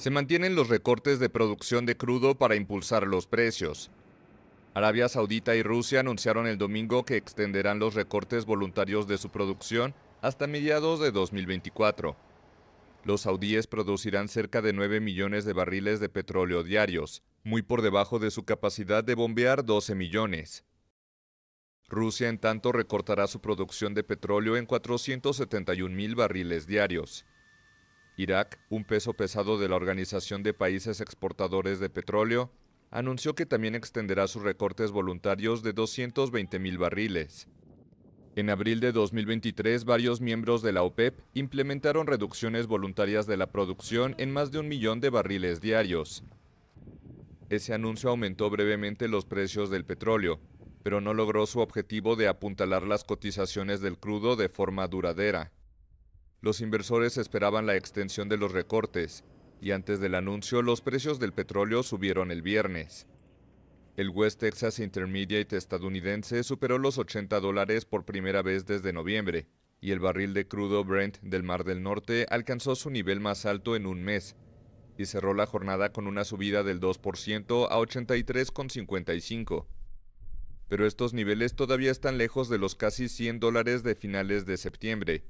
Se mantienen los recortes de producción de crudo para impulsar los precios. Arabia Saudita y Rusia anunciaron el domingo que extenderán los recortes voluntarios de su producción hasta mediados de 2024. Los saudíes producirán cerca de 9 millones de barriles de petróleo diarios, muy por debajo de su capacidad de bombear 12 millones. Rusia, en tanto, recortará su producción de petróleo en 471 mil barriles diarios. Irak, un peso pesado de la Organización de Países Exportadores de Petróleo, anunció que también extenderá sus recortes voluntarios de 220 mil barriles. En abril de 2023, varios miembros de la OPEP implementaron reducciones voluntarias de la producción en más de un millón de barriles diarios. Ese anuncio aumentó brevemente los precios del petróleo, pero no logró su objetivo de apuntalar las cotizaciones del crudo de forma duradera. Los inversores esperaban la extensión de los recortes y antes del anuncio los precios del petróleo subieron el viernes. El West Texas Intermediate estadounidense superó los 80 dólares por primera vez desde noviembre y el barril de crudo Brent del Mar del Norte alcanzó su nivel más alto en un mes y cerró la jornada con una subida del 2% a 83,55. Pero estos niveles todavía están lejos de los casi 100 dólares de finales de septiembre,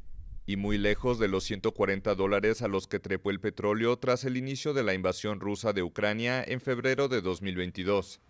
y muy lejos de los 140 dólares a los que trepó el petróleo tras el inicio de la invasión rusa de Ucrania en febrero de 2022.